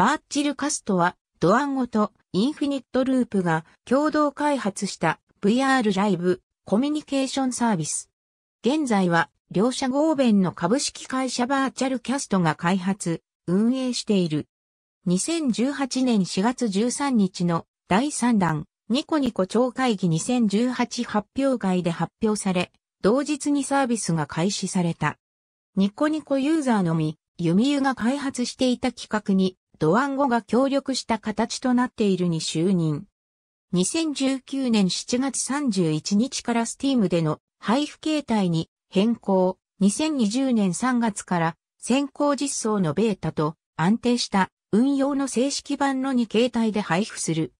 バーチルカストは、ドアンゴとインフィニットループが共同開発した VR ライブコミュニケーションサービス。現在は両社合弁の株式会社バーチャルキャストが開発、運営している。2018年4月13日の第3弾ニコニコ超会議2018発表会で発表され、同日にサービスが開始された。ニコニコユーザーのみ、弓湯が開発していた企画にドワンゴが協力した形となっているに就任。2019年7月31日からスティームでの配布形態に変更。2020年3月から先行実装のベータと安定した運用の正式版の2形態で配布する。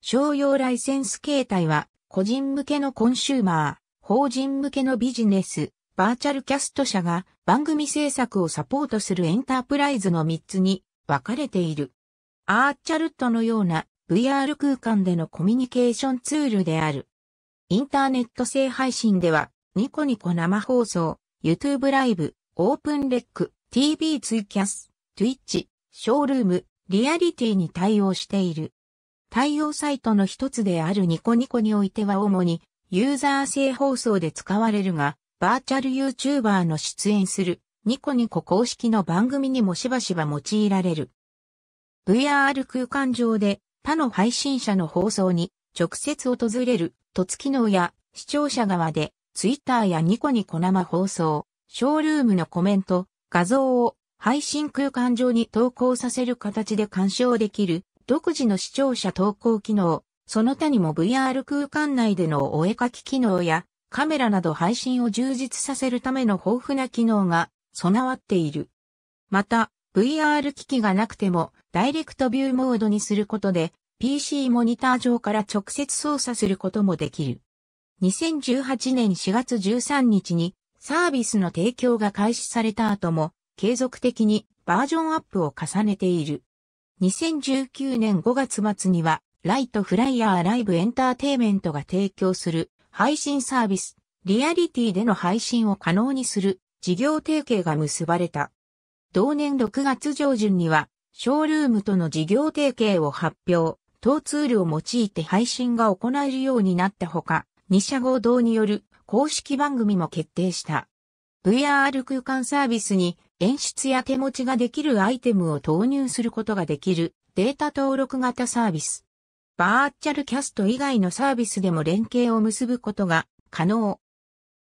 商用ライセンス形態は個人向けのコンシューマー、法人向けのビジネス、バーチャルキャスト社が番組制作をサポートするエンタープライズの3つに分かれている。アーチャルットのような VR 空間でのコミュニケーションツールである。インターネット性配信では、ニコニコ生放送、YouTube ライブ、オープンレック、TV ツイキャス、Twitch、ショールーム、リアリティに対応している。対応サイトの一つであるニコニコにおいては主にユーザー性放送で使われるが、バーチャル YouTuber の出演するニコニコ公式の番組にもしばしば用いられる。VR 空間上で他の配信者の放送に直接訪れる突機能や視聴者側でツイッターやニコニコ生放送、ショールームのコメント、画像を配信空間上に投稿させる形で鑑賞できる独自の視聴者投稿機能、その他にも VR 空間内でのお絵かき機能やカメラなど配信を充実させるための豊富な機能が備わっている。また、VR 機器がなくても、ダイレクトビューモードにすることで、PC モニター上から直接操作することもできる。2018年4月13日にサービスの提供が開始された後も継続的にバージョンアップを重ねている。2019年5月末にはライトフライヤーライブエンターテイメントが提供する配信サービス、リアリティでの配信を可能にする事業提携が結ばれた。同年6月上旬には、ショールームとの事業提携を発表、当ツールを用いて配信が行えるようになったほか、2社合同による公式番組も決定した。VR 空間サービスに演出や手持ちができるアイテムを投入することができるデータ登録型サービス。バーチャルキャスト以外のサービスでも連携を結ぶことが可能。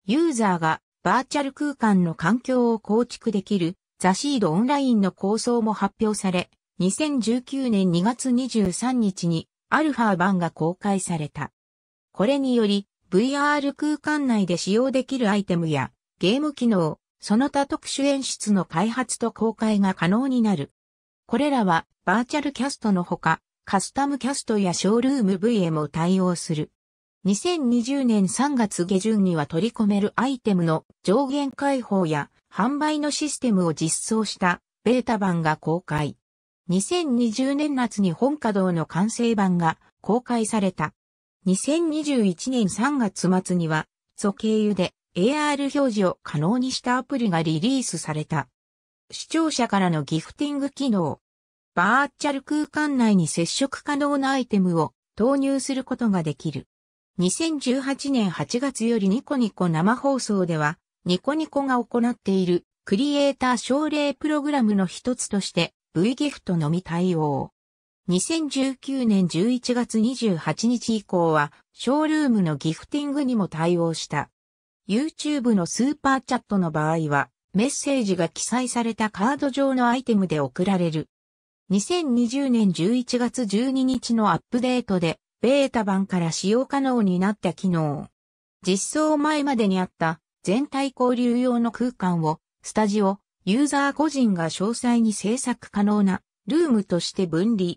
ユーザーがバーチャル空間の環境を構築できるザシードオンラインの構想も発表され、2019年2月23日にアルファ版が公開された。これにより VR 空間内で使用できるアイテムやゲーム機能、その他特殊演出の開発と公開が可能になる。これらはバーチャルキャストのほか、カスタムキャストやショールーム V へも対応する。2020年3月下旬には取り込めるアイテムの上限開放や販売のシステムを実装したベータ版が公開。2020年夏に本稼働の完成版が公開された。2021年3月末には、素経由で AR 表示を可能にしたアプリがリリースされた。視聴者からのギフティング機能。バーチャル空間内に接触可能なアイテムを投入することができる。2018年8月よりニコニコ生放送では、ニコニコが行っているクリエイター奨励プログラムの一つとして V ギフトのみ対応。2019年11月28日以降はショールームのギフティングにも対応した。YouTube のスーパーチャットの場合はメッセージが記載されたカード上のアイテムで送られる。2020年11月12日のアップデートでベータ版から使用可能になった機能。実装前までにあった全体交流用の空間をスタジオ、ユーザー個人が詳細に制作可能なルームとして分離。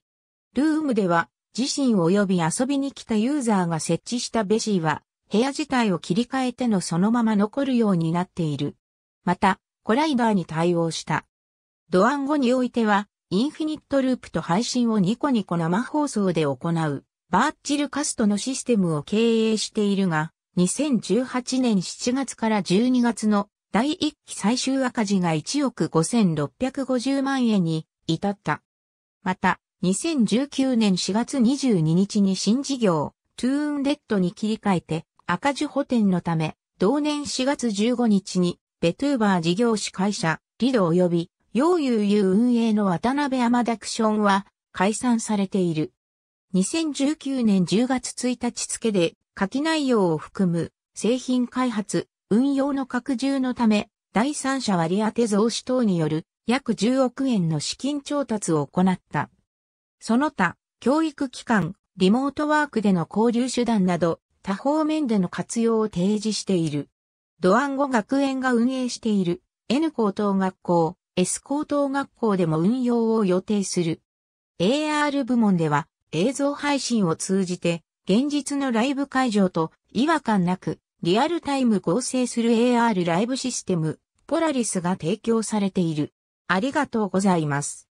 ルームでは自身及び遊びに来たユーザーが設置したベジーは部屋自体を切り替えてのそのまま残るようになっている。また、コライダーに対応した。ドアン後においては、インフィニットループと配信をニコニコ生放送で行う。バーチルカストのシステムを経営しているが、2018年7月から12月の第1期最終赤字が1億5650万円に至った。また、2019年4月22日に新事業、トゥーンレッドに切り替えて赤字補填のため、同年4月15日にベトゥーバー事業主会社、リド及び、ヨーユーユー運営の渡辺アマダクションは解散されている。2019年10月1日付で、書き内容を含む製品開発、運用の拡充のため、第三者割当増資等による約10億円の資金調達を行った。その他、教育機関、リモートワークでの交流手段など、多方面での活用を提示している。ドアンゴ学園が運営している N 高等学校、S 高等学校でも運用を予定する。AR 部門では映像配信を通じて、現実のライブ会場と違和感なくリアルタイム合成する AR ライブシステム、ポラリスが提供されている。ありがとうございます。